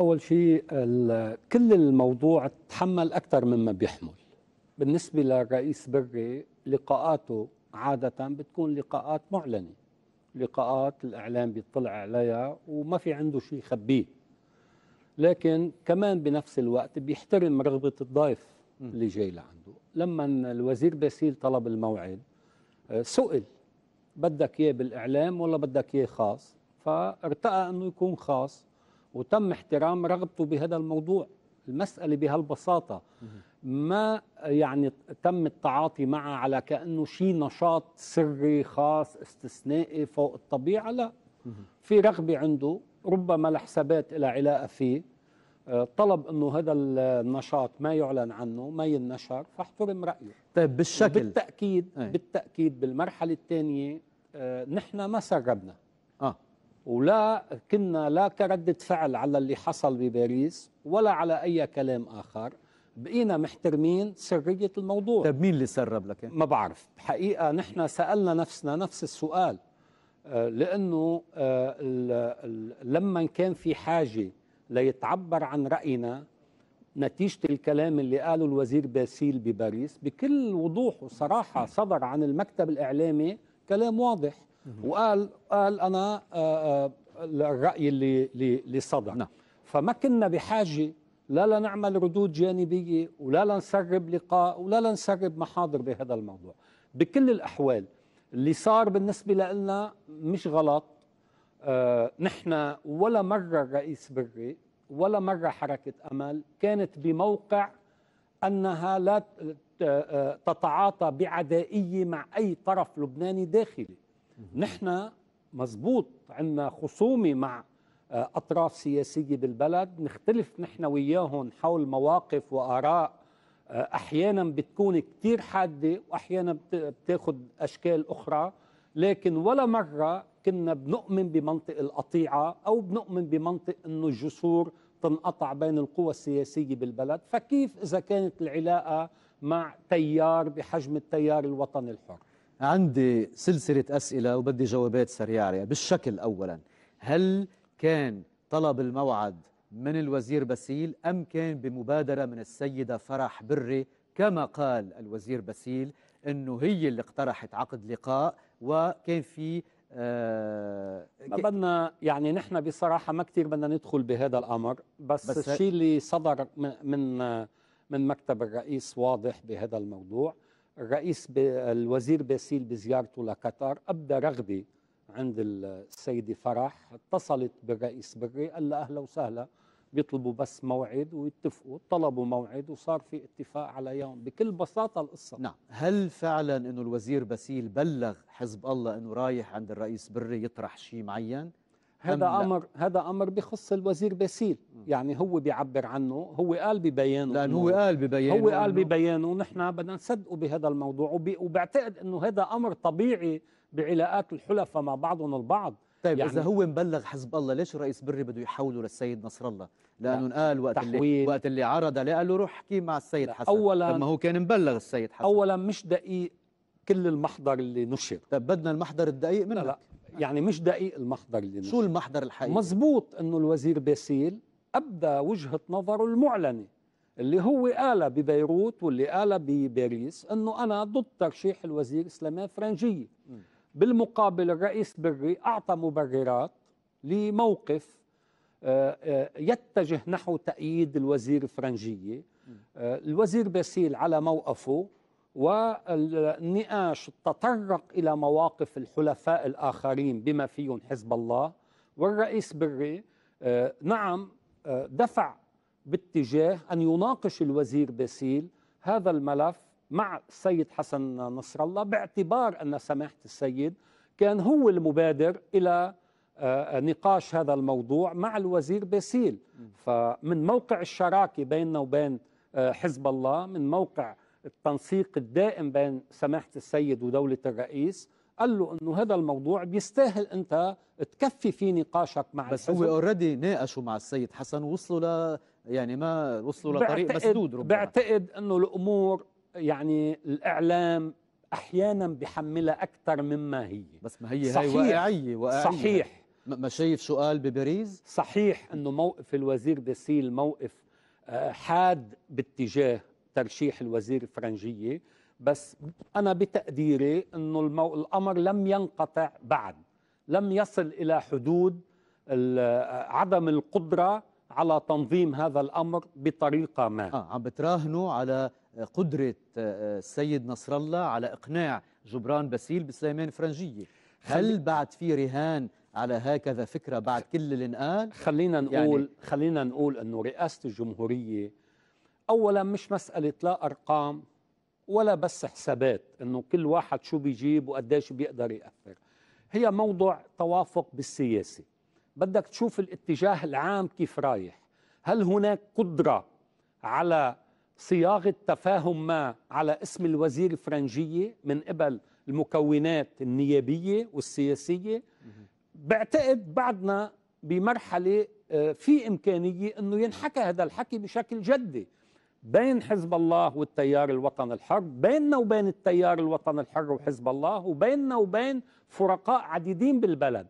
اول شيء كل الموضوع تحمل اكثر مما بيحمل بالنسبه للرئيس بري لقاءاته عاده بتكون لقاءات معلنه لقاءات الاعلام بيطلع عليها وما في عنده شيء يخبيه لكن كمان بنفس الوقت بيحترم رغبه الضيف اللي جاي لعنده لما الوزير باسيل طلب الموعد آه، سئل بدك اياه بالاعلام ولا بدك اياه خاص فارتأى انه يكون خاص وتم احترام رغبته بهذا الموضوع المسألة بهالبساطة ما يعني تم التعاطي معه على كأنه شيء نشاط سري خاص استثنائي فوق الطبيعة لا في رغبة عنده ربما لحسابات إلى علاقة فيه آه، طلب انه هذا النشاط ما يعلن عنه ما ينشر فاحترم رايه طيب بالشكل بالتاكيد أي. بالتاكيد بالمرحله الثانيه آه، نحن ما سربنا اه ولا كنا لا كردة فعل على اللي حصل بباريس ولا على أي كلام آخر بقينا محترمين سرية الموضوع طيب مين اللي سرب لك؟ ما بعرف حقيقة نحن سألنا نفسنا نفس السؤال آه، لأنه آه، لما كان في حاجة ليتعبر عن رأينا نتيجة الكلام اللي قاله الوزير باسيل بباريس بكل وضوح وصراحة صدر عن المكتب الإعلامي كلام واضح وقال قال انا آه، آه، الراي اللي اللي صدر نعم. فما كنا بحاجه لا لنعمل ردود جانبيه ولا لنسرب لقاء ولا لنسرب محاضر بهذا الموضوع بكل الاحوال اللي صار بالنسبه لنا مش غلط آه، نحن ولا مره الرئيس بري ولا مره حركه امل كانت بموقع انها لا تتعاطى بعدائية مع أي طرف لبناني داخلي نحن مزبوط عندنا خصومة مع آه، أطراف سياسية بالبلد نختلف نحن وياهم حول مواقف وآراء آه، أحيانا بتكون كتير حادة وأحيانا بتاخد أشكال أخرى لكن ولا مرة كنا بنؤمن بمنطق القطيعة أو بنؤمن بمنطق أنه الجسور تنقطع بين القوى السياسية بالبلد فكيف إذا كانت العلاقة مع تيار بحجم التيار الوطني الحر عندي سلسلة أسئلة وبدي جوابات سريعة بالشكل أولا هل كان طلب الموعد من الوزير بسيل أم كان بمبادرة من السيدة فرح بري كما قال الوزير بسيل أنه هي اللي اقترحت عقد لقاء وكان في آه ما بدنا يعني نحن بصراحة ما كثير بدنا ندخل بهذا الأمر بس, بس الشيء اللي صدر من, من آه، من مكتب الرئيس واضح بهذا الموضوع الرئيس الوزير باسيل بزيارته لقطر أبدى رغبة عند السيدة فرح اتصلت بالرئيس بري قال لها أهلا وسهلا بيطلبوا بس موعد ويتفقوا طلبوا موعد وصار في اتفاق على يوم بكل بساطة القصة نعم هل فعلا أنه الوزير باسيل بلغ حزب الله أنه رايح عند الرئيس بري يطرح شيء معين هذا امر هذا امر بخص الوزير باسيل يعني هو بيعبر عنه هو قال ببيانه لانه هو قال ببيانه هو قال ببيانه ونحن بدنا نصدقه بهذا الموضوع وبعتقد انه هذا امر طبيعي بعلاقات الحلفاء مع بعضهم البعض طيب يعني اذا هو مبلغ حزب الله ليش الرئيس بري بده يحوله للسيد نصر الله لانه لا. قال وقت تحويل. اللي وقت اللي عرض عليه قال له روح احكي مع السيد حسن اولا طب ما هو كان مبلغ السيد حسن اولا مش دقيق كل المحضر اللي نشر طيب بدنا المحضر الدقيق منك لا, لا يعني مش دقيق المحضر اللي نشر شو المحضر الحقيقي مزبوط انه الوزير باسيل ابدى وجهه نظره المعلنه اللي هو قال ببيروت واللي قال بباريس انه انا ضد ترشيح الوزير سليمان فرنجيه بالمقابل الرئيس بري اعطى مبررات لموقف آه، آه، يتجه نحو تأييد الوزير فرنجية آه، الوزير باسيل على موقفه والنقاش تطرق إلى مواقف الحلفاء الآخرين بما فيهم حزب الله والرئيس بري آه، نعم آه، دفع باتجاه أن يناقش الوزير باسيل هذا الملف مع السيد حسن نصر الله باعتبار أن سماحة السيد كان هو المبادر إلى آه، نقاش هذا الموضوع مع الوزير باسيل فمن موقع الشراكة بيننا وبين حزب الله من موقع التنسيق الدائم بين سماحة السيد ودولة الرئيس قال له انه هذا الموضوع بيستاهل انت تكفي فيه نقاشك مع بس الحزب. هو اوريدي ناقشوا مع السيد حسن وصلوا ل يعني ما وصلوا لطريق مسدود ربما بعتقد انه الامور يعني الاعلام احيانا بحملها اكثر مما هي بس ما هي هي واقعيه واقعيه صحيح ما شايف شو قال بباريس صحيح انه موقف الوزير باسيل موقف آه، حاد باتجاه ترشيح الوزير الفرنجية بس انا بتقديري انه المو... الامر لم ينقطع بعد لم يصل الى حدود عدم القدره على تنظيم هذا الامر بطريقه ما آه عم بتراهنوا على قدره آه، السيد نصر الله على اقناع جبران باسيل بسليمان فرنجيه هل بعد في رهان على هكذا فكره بعد كل اللي انقال خلينا يعني نقول يعني خلينا نقول انه رئاسه الجمهوريه اولا مش مساله لا ارقام ولا بس حسابات انه كل واحد شو بيجيب وقديش بيقدر ياثر هي موضوع توافق بالسياسه بدك تشوف الاتجاه العام كيف رايح هل هناك قدره على صياغه تفاهم ما على اسم الوزير الفرنجيه من قبل المكونات النيابيه والسياسيه بعتقد بعدنا بمرحله آه، في امكانيه انه ينحكى هذا الحكي بشكل جدي بين حزب الله والتيار الوطني الحر بيننا وبين التيار الوطني الحر وحزب الله وبيننا وبين فرقاء عديدين بالبلد